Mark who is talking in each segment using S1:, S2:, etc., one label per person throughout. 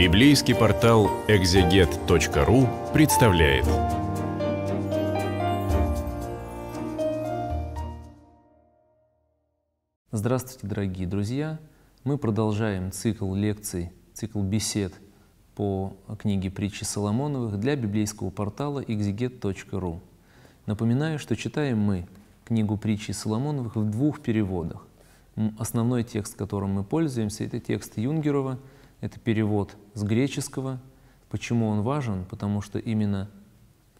S1: Библейский портал exeget.ru представляет. Здравствуйте, дорогие друзья! Мы продолжаем цикл лекций, цикл бесед по книге «Притчи Соломоновых» для библейского портала exeget.ru. Напоминаю, что читаем мы книгу «Притчи Соломоновых» в двух переводах. Основной текст, которым мы пользуемся, это текст Юнгерова – это перевод с греческого. Почему он важен? Потому что именно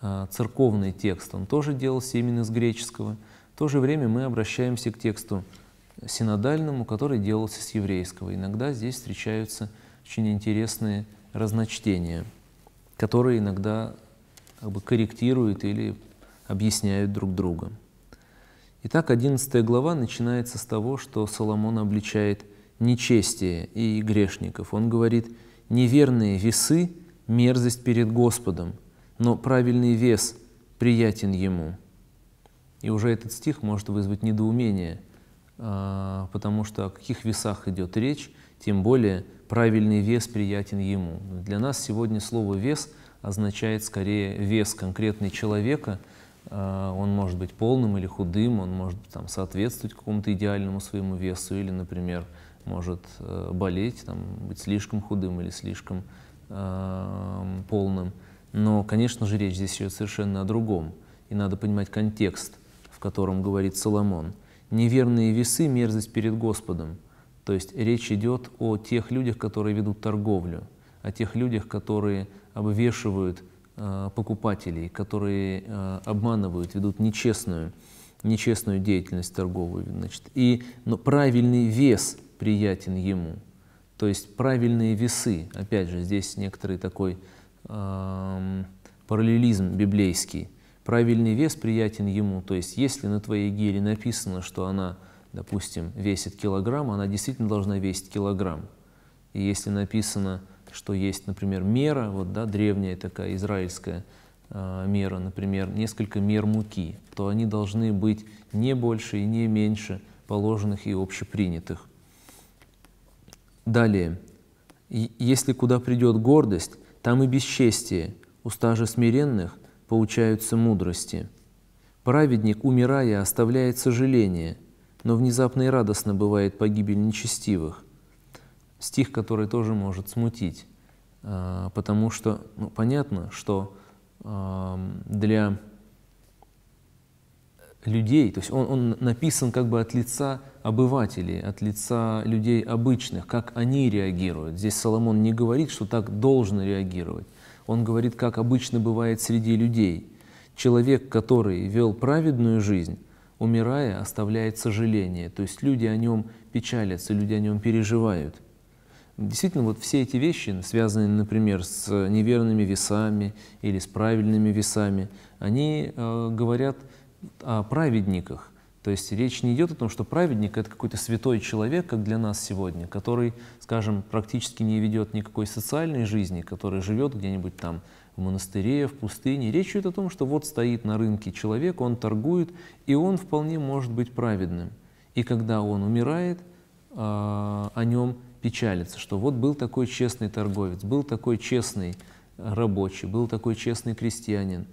S1: а, церковный текст, он тоже делался именно с греческого. В то же время мы обращаемся к тексту синодальному, который делался с еврейского. Иногда здесь встречаются очень интересные разночтения, которые иногда как бы корректируют или объясняют друг друга. Итак, 11 глава начинается с того, что Соломон обличает – нечестие и грешников. Он говорит, неверные весы – мерзость перед Господом, но правильный вес приятен Ему. И уже этот стих может вызвать недоумение, а, потому что о каких весах идет речь, тем более правильный вес приятен Ему. Для нас сегодня слово «вес» означает скорее вес конкретный человека, а, он может быть полным или худым, он может там, соответствовать какому-то идеальному своему весу или, например, может э, болеть, там, быть слишком худым или слишком э, полным. Но, конечно же, речь здесь идет совершенно о другом. И надо понимать контекст, в котором говорит Соломон. «Неверные весы – мерзость перед Господом». То есть речь идет о тех людях, которые ведут торговлю, о тех людях, которые обвешивают э, покупателей, которые э, обманывают, ведут нечестную нечестную деятельность торговую, значит, и но правильный вес приятен ему, то есть правильные весы, опять же, здесь некоторый такой э, параллелизм библейский, правильный вес приятен ему, то есть если на твоей гире написано, что она, допустим, весит килограмм, она действительно должна весить килограмм, и если написано, что есть, например, мера, вот, да, древняя такая, израильская, Э, мера, например, несколько мер муки, то они должны быть не больше и не меньше положенных и общепринятых. Далее. Если куда придет гордость, там и бесчестие. Уста же смиренных получаются мудрости. Праведник, умирая, оставляет сожаление, но внезапно и радостно бывает погибель нечестивых. Стих, который тоже может смутить, э, потому что ну, понятно, что для людей, то есть он, он написан как бы от лица обывателей, от лица людей обычных, как они реагируют. Здесь Соломон не говорит, что так должно реагировать. Он говорит, как обычно бывает среди людей. Человек, который вел праведную жизнь, умирая, оставляет сожаление. То есть люди о нем печалятся, люди о нем переживают – Действительно, вот все эти вещи, связанные, например, с неверными весами или с правильными весами, они э, говорят о праведниках. То есть речь не идет о том, что праведник – это какой-то святой человек, как для нас сегодня, который, скажем, практически не ведет никакой социальной жизни, который живет где-нибудь там в монастыре, в пустыне. Речь идет о том, что вот стоит на рынке человек, он торгует, и он вполне может быть праведным. И когда он умирает, э, о нем – печалиться, что вот был такой честный торговец, был такой честный э, рабочий, был такой честный крестьянин,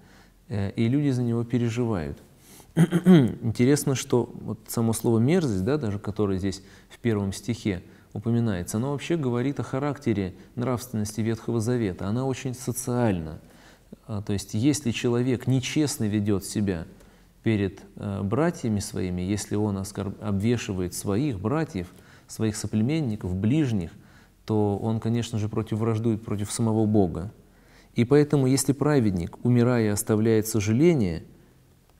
S1: э, и люди за него переживают. Интересно, что вот само слово «мерзость», да, даже которое здесь в первом стихе упоминается, оно вообще говорит о характере нравственности Ветхого Завета. Она очень социальна. А, то есть, если человек нечестно ведет себя перед э, братьями своими, если он обвешивает своих братьев – своих соплеменников, ближних, то он, конечно же, против враждует против самого Бога. И поэтому, если праведник, умирая, оставляет сожаление,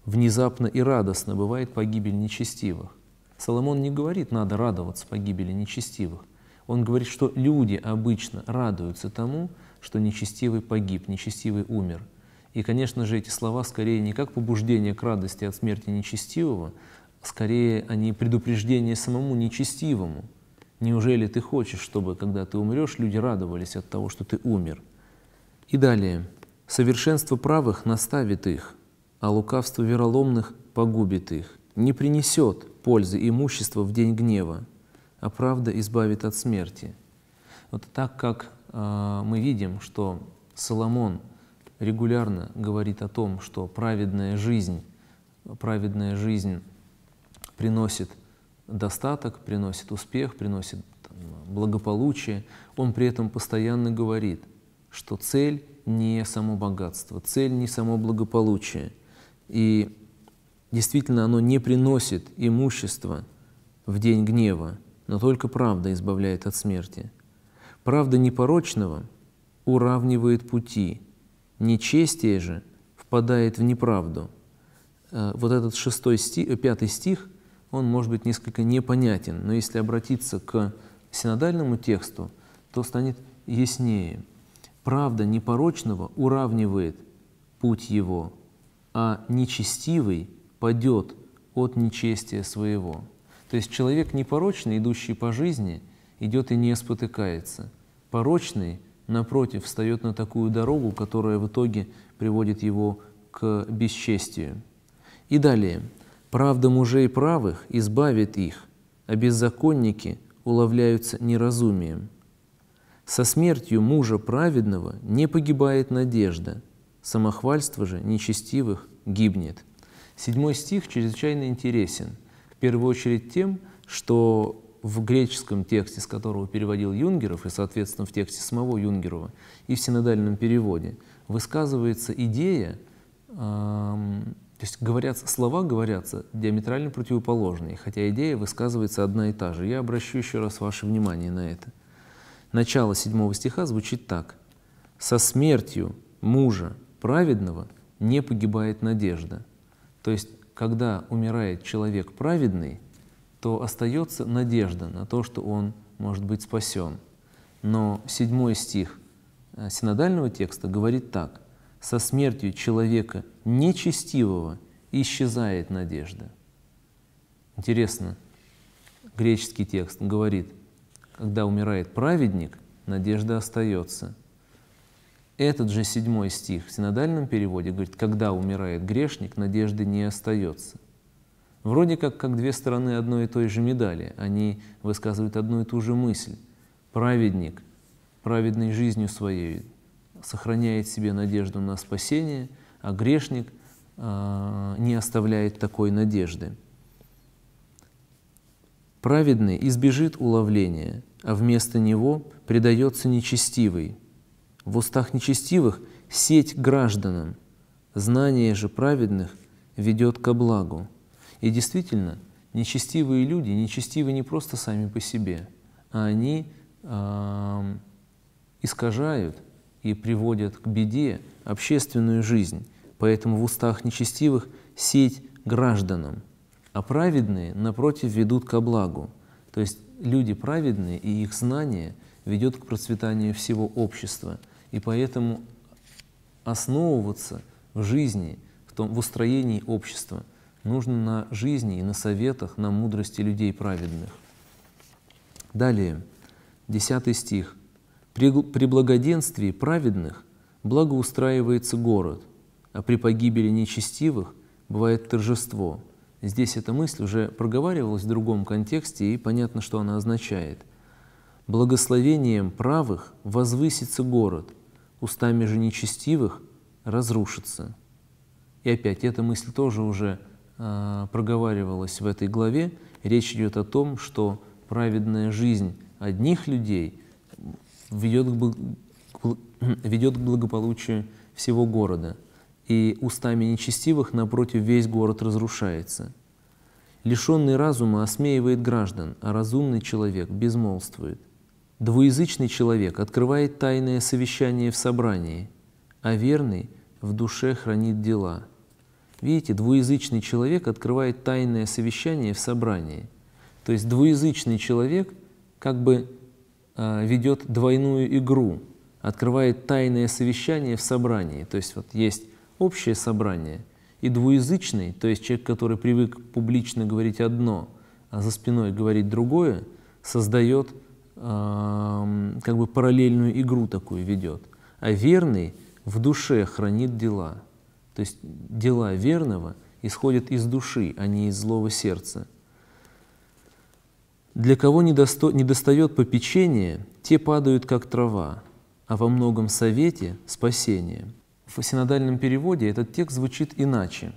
S1: внезапно и радостно бывает погибель нечестивых. Соломон не говорит, надо радоваться погибели нечестивых. Он говорит, что люди обычно радуются тому, что нечестивый погиб, нечестивый умер. И, конечно же, эти слова скорее не как побуждение к радости от смерти нечестивого, скорее они а предупреждение самому нечестивому. Неужели ты хочешь, чтобы, когда ты умрешь, люди радовались от того, что ты умер? И далее. Совершенство правых наставит их, а лукавство вероломных погубит их, не принесет пользы имущества в день гнева, а правда избавит от смерти. Вот так как э, мы видим, что Соломон регулярно говорит о том, что праведная жизнь, праведная жизнь приносит достаток, приносит успех, приносит благополучие, он при этом постоянно говорит, что цель не само богатство, цель не само благополучие. И действительно оно не приносит имущества в день гнева, но только правда избавляет от смерти. Правда непорочного уравнивает пути, нечестие же впадает в неправду. Э, вот этот шестой стих, пятый стих – он может быть несколько непонятен, но если обратиться к синодальному тексту, то станет яснее. Правда непорочного уравнивает путь его, а нечестивый падет от нечестия своего. То есть человек непорочный, идущий по жизни, идет и не спотыкается. Порочный, напротив, встает на такую дорогу, которая в итоге приводит его к бесчестию. И далее – Правда мужей правых избавит их, а беззаконники уловляются неразумием. Со смертью мужа праведного не погибает надежда, самохвальство же нечестивых гибнет. Седьмой стих чрезвычайно интересен, в первую очередь тем, что в греческом тексте, с которого переводил Юнгеров, и, соответственно, в тексте самого Юнгерова, и в синодальном переводе, высказывается идея то есть говорят, слова говорятся диаметрально противоположные, хотя идея высказывается одна и та же. Я обращу еще раз ваше внимание на это. Начало седьмого стиха звучит так. «Со смертью мужа праведного не погибает надежда». То есть, когда умирает человек праведный, то остается надежда на то, что он может быть спасен. Но седьмой стих э, синодального текста говорит так. «Со смертью человека нечестивого исчезает надежда. Интересно, греческий текст говорит, когда умирает праведник, надежда остается. Этот же седьмой стих в синодальном переводе говорит, когда умирает грешник, надежды не остается. Вроде как, как две стороны одной и той же медали, они высказывают одну и ту же мысль. Праведник праведной жизнью своей сохраняет себе надежду на спасение – а грешник а, не оставляет такой надежды. Праведный избежит уловления, а вместо него предается нечестивый. В устах нечестивых сеть гражданам, знание же праведных ведет ко благу. И действительно, нечестивые люди нечестивы не просто сами по себе, а они э, искажают и приводят к беде общественную жизнь. Поэтому в устах нечестивых сеть гражданам, а праведные, напротив, ведут ко благу. То есть люди праведные и их знание ведет к процветанию всего общества. И поэтому основываться в жизни, в, том, в устроении общества нужно на жизни и на советах, на мудрости людей праведных. Далее, 10 стих. «При, при благоденствии праведных благоустраивается город – а при погибели нечестивых бывает торжество. Здесь эта мысль уже проговаривалась в другом контексте, и понятно, что она означает. Благословением правых возвысится город, устами же нечестивых разрушится. И опять эта мысль тоже уже э, проговаривалась в этой главе. Речь идет о том, что праведная жизнь одних людей ведет к, ведет к благополучию всего города – и устами нечестивых напротив весь город разрушается. Лишенный разума осмеивает граждан, а разумный человек безмолвствует. Двуязычный человек открывает тайное совещание в собрании, а верный в душе хранит дела. Видите, двуязычный человек открывает тайное совещание в собрании. То есть двуязычный человек как бы э, а, ведет двойную игру, открывает тайное совещание в собрании. То есть вот есть общее собрание и двуязычный, то есть человек, который привык публично говорить одно, а за спиной говорить другое, создает э, как бы параллельную игру такую ведет. А верный в душе хранит дела. То есть дела верного исходят из души, а не из злого сердца. Для кого недосто... недостает попечения, те падают, как трава, а во многом совете — спасение в синодальном переводе этот текст звучит иначе.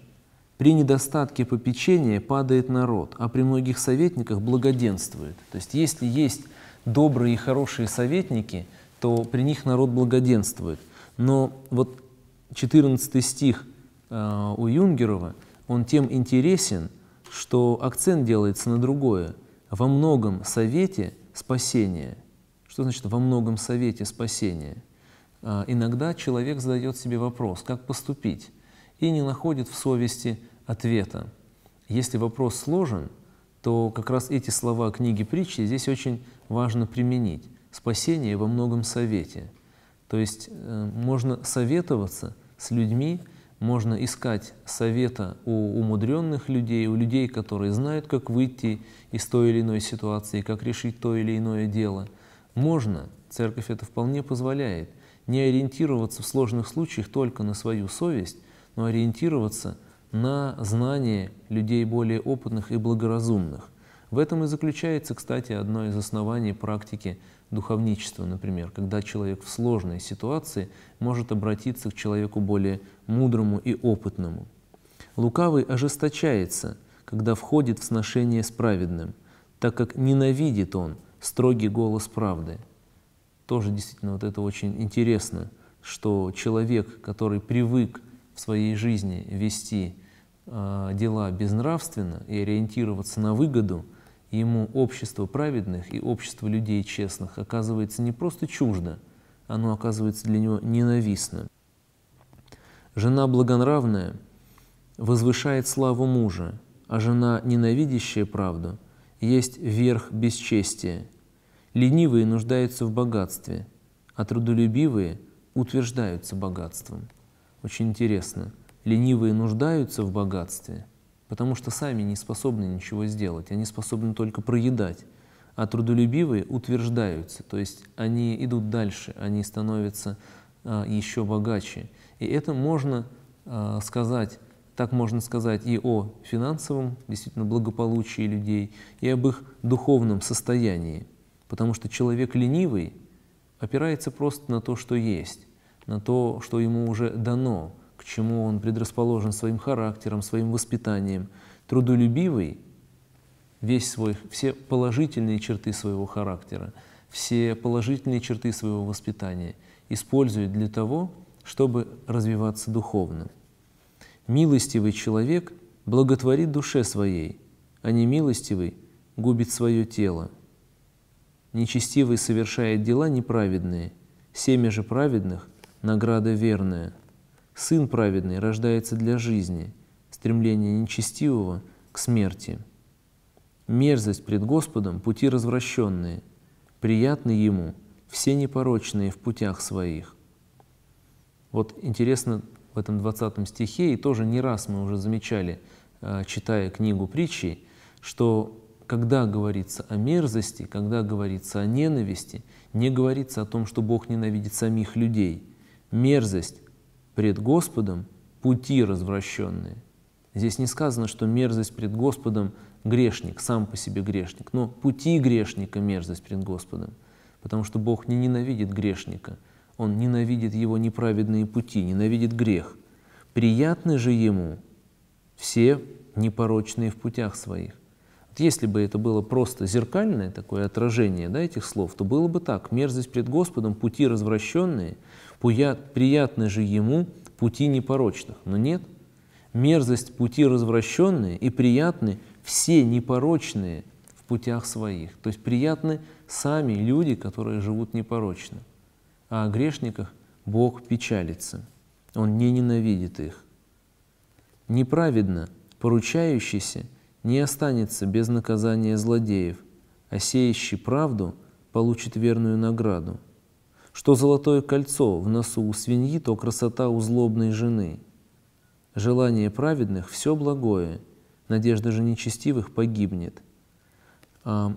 S1: «При недостатке попечения падает народ, а при многих советниках благоденствует». То есть если есть добрые и хорошие советники, то при них народ благоденствует. Но вот 14 стих э, у Юнгерова, он тем интересен, что акцент делается на другое. «Во многом совете спасение». Что значит «во многом совете спасение»? А, иногда человек задает себе вопрос, как поступить, и не находит в совести ответа. Если вопрос сложен, то как раз эти слова книги притчи здесь очень важно применить. Спасение во многом совете. То есть э, можно советоваться с людьми, можно искать совета у умудренных людей, у людей, которые знают, как выйти из той или иной ситуации, как решить то или иное дело. Можно, церковь это вполне позволяет, не ориентироваться в сложных случаях только на свою совесть, но ориентироваться на знания людей более опытных и благоразумных. В этом и заключается, кстати, одно из оснований практики духовничества, например, когда человек в сложной ситуации может обратиться к человеку более мудрому и опытному. Лукавый ожесточается, когда входит в сношение с праведным, так как ненавидит он строгий голос правды – тоже действительно вот это очень интересно, что человек, который привык в своей жизни вести э, дела безнравственно и ориентироваться на выгоду, ему общество праведных и общество людей честных оказывается не просто чуждо, оно оказывается для него ненавистно. Жена благонравная возвышает славу мужа, а жена, ненавидящая правду, есть верх бесчестия – Ленивые нуждаются в богатстве, а трудолюбивые утверждаются богатством. Очень интересно. Ленивые нуждаются в богатстве, потому что сами не способны ничего сделать, они способны только проедать. А трудолюбивые утверждаются, то есть они идут дальше, они становятся а, еще богаче. И это можно а, сказать так можно сказать и о финансовом, действительно, благополучии людей, и об их духовном состоянии. Потому что человек ленивый опирается просто на то, что есть, на то, что ему уже дано, к чему он предрасположен своим характером, своим воспитанием. Трудолюбивый весь свой, все положительные черты своего характера, все положительные черты своего воспитания использует для того, чтобы развиваться духовно. Милостивый человек благотворит душе своей, а не милостивый губит свое тело – Нечестивый совершает дела неправедные, семя же праведных – награда верная. Сын праведный рождается для жизни, стремление нечестивого – к смерти. Мерзость пред Господом – пути развращенные, приятны Ему все непорочные в путях своих. Вот интересно в этом 20 стихе, и тоже не раз мы уже замечали, э, читая книгу притчей, что когда говорится о мерзости, когда говорится о ненависти, не говорится о том, что Бог ненавидит самих людей. Мерзость пред Господом – пути развращенные. Здесь не сказано, что мерзость пред Господом – грешник, сам по себе грешник, но пути грешника – мерзость пред Господом, потому что Бог не ненавидит грешника, Он ненавидит его неправедные пути, ненавидит грех. Приятны же Ему все непорочные в путях своих – если бы это было просто зеркальное такое отражение да, этих слов, то было бы так. Мерзость пред Господом, пути развращенные, приятны же Ему пути непорочных. Но нет, мерзость пути развращенные и приятны все непорочные в путях своих. То есть приятны сами люди, которые живут непорочно. А о грешниках Бог печалится. Он не ненавидит их. Неправедно поручающийся – не останется без наказания злодеев, а сеющий правду получит верную награду. Что золотое кольцо в носу у свиньи, то красота у злобной жены. Желание праведных – все благое, надежда же нечестивых погибнет. А,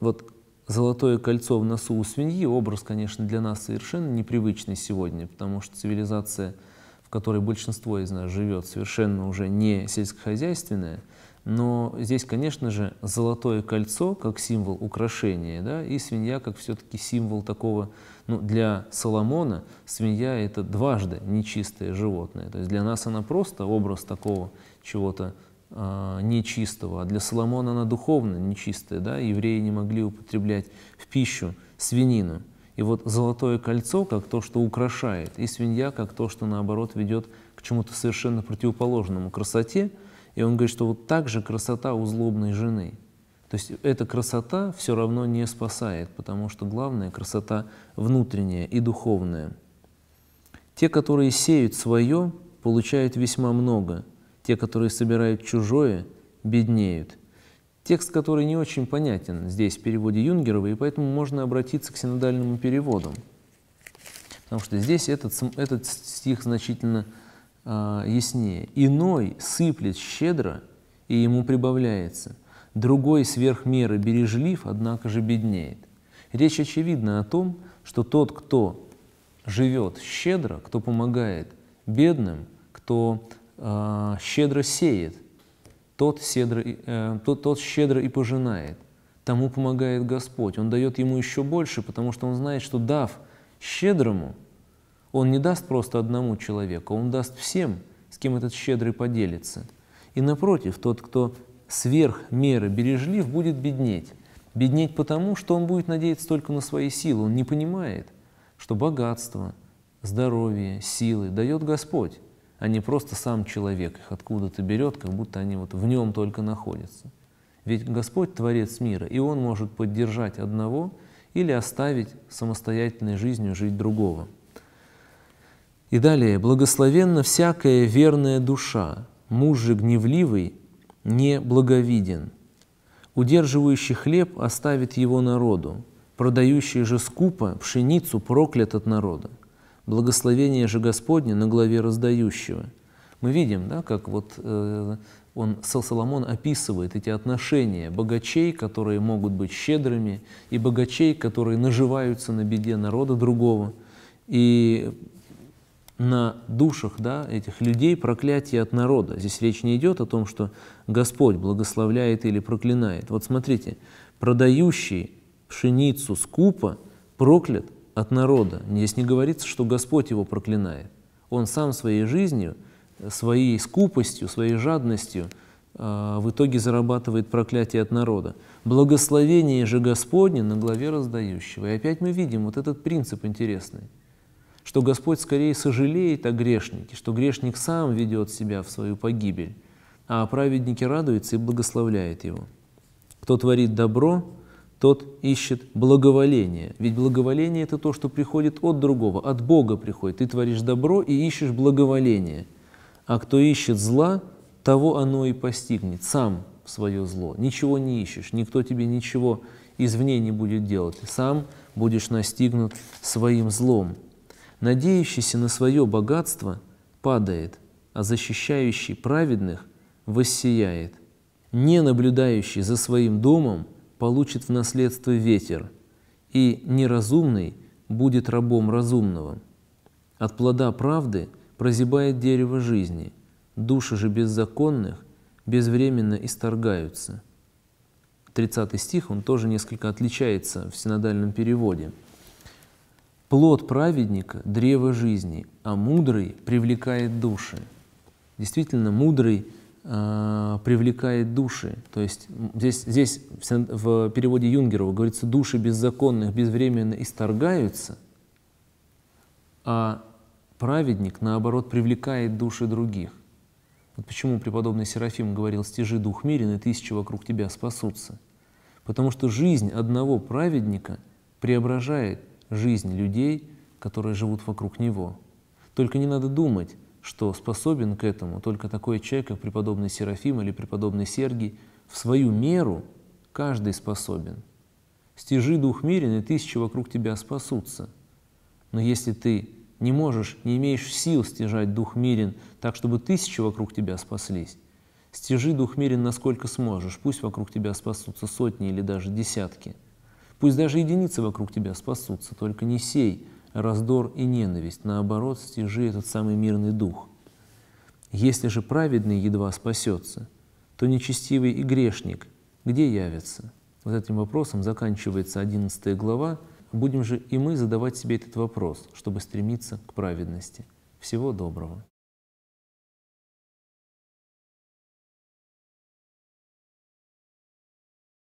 S1: вот золотое кольцо в носу у свиньи – образ, конечно, для нас совершенно непривычный сегодня, потому что цивилизация, в которой большинство из нас живет, совершенно уже не сельскохозяйственная – но здесь, конечно же, золотое кольцо как символ украшения, да, и свинья как все-таки символ такого, ну, для Соломона свинья это дважды нечистое животное. То есть для нас она просто образ такого чего-то э, нечистого, а для Соломона она духовно нечистая, да, евреи не могли употреблять в пищу свинину. И вот золотое кольцо как то, что украшает, и свинья как то, что наоборот ведет к чему-то совершенно противоположному красоте, и он говорит, что вот так же красота у злобной жены. То есть эта красота все равно не спасает, потому что главное — красота внутренняя и духовная. Те, которые сеют свое, получают весьма много. Те, которые собирают чужое, беднеют. Текст, который не очень понятен здесь в переводе Юнгерова, и поэтому можно обратиться к синодальному переводу. Потому что здесь этот, этот стих значительно Э, яснее. Иной сыплет щедро, и ему прибавляется. Другой сверх меры бережлив, однако же беднеет. Речь очевидна о том, что тот, кто живет щедро, кто помогает бедным, кто э, щедро сеет, тот, седро, э, тот, тот щедро и пожинает. Тому помогает Господь. Он дает ему еще больше, потому что он знает, что дав щедрому – он не даст просто одному человеку, он даст всем, с кем этот щедрый поделится. И напротив, тот, кто сверх меры бережлив, будет беднеть. Беднеть потому, что он будет надеяться только на свои силы. Он не понимает, что богатство, здоровье, силы дает Господь, а не просто сам человек их откуда-то берет, как будто они вот в нем только находятся. Ведь Господь – Творец мира, и Он может поддержать одного или оставить самостоятельной жизнью жить другого. И далее, благословенна всякая верная душа, муж же гневливый не благовиден. Удерживающий хлеб оставит его народу, продающий же скупо пшеницу проклят от народа. Благословение же Господне на главе раздающего. Мы видим, да, как вот э, он, Соломон описывает эти отношения богачей, которые могут быть щедрыми, и богачей, которые наживаются на беде народа другого. И на душах да, этих людей проклятие от народа. Здесь речь не идет о том, что Господь благословляет или проклинает. Вот смотрите, продающий пшеницу скупо проклят от народа. Здесь не говорится, что Господь его проклинает. Он сам своей жизнью, своей скупостью, своей жадностью э, в итоге зарабатывает проклятие от народа. Благословение же Господне на главе раздающего. И опять мы видим вот этот принцип интересный – что Господь скорее сожалеет о грешнике, что грешник сам ведет себя в свою погибель, а праведнике радуется и благословляет его. Кто творит добро, тот ищет благоволение. Ведь благоволение – это то, что приходит от другого, от Бога приходит. Ты творишь добро и ищешь благоволение. А кто ищет зла, того оно и постигнет, сам свое зло. Ничего не ищешь, никто тебе ничего извне не будет делать. Ты сам будешь настигнут своим злом. Надеющийся на свое богатство падает, а защищающий праведных воссияет. Не наблюдающий за своим домом получит в наследство ветер, и неразумный будет рабом разумного. От плода правды прозябает дерево жизни, души же беззаконных безвременно исторгаются. 30 стих, он тоже несколько отличается в синодальном переводе – Плод праведника – древо жизни, а мудрый привлекает души. Действительно, мудрый э, привлекает души. То есть здесь, здесь в переводе Юнгерова говорится, души беззаконных безвременно исторгаются, а праведник, наоборот, привлекает души других. Вот почему преподобный Серафим говорил «стяжи дух мирен, и тысячи вокруг тебя спасутся». Потому что жизнь одного праведника преображает жизнь людей, которые живут вокруг него. Только не надо думать, что способен к этому только такой человек, как преподобный Серафим или преподобный Сергий. В свою меру каждый способен. Стяжи дух мирен, и тысячи вокруг тебя спасутся. Но если ты не можешь, не имеешь сил стяжать дух мирен так, чтобы тысячи вокруг тебя спаслись, стяжи дух мирен насколько сможешь, пусть вокруг тебя спасутся сотни или даже десятки – Пусть даже единицы вокруг тебя спасутся, только не сей раздор и ненависть, наоборот, стяжи этот самый мирный дух. Если же праведный едва спасется, то нечестивый и грешник где явится? Вот этим вопросом заканчивается 11 глава. Будем же и мы задавать себе этот вопрос, чтобы стремиться к праведности. Всего доброго.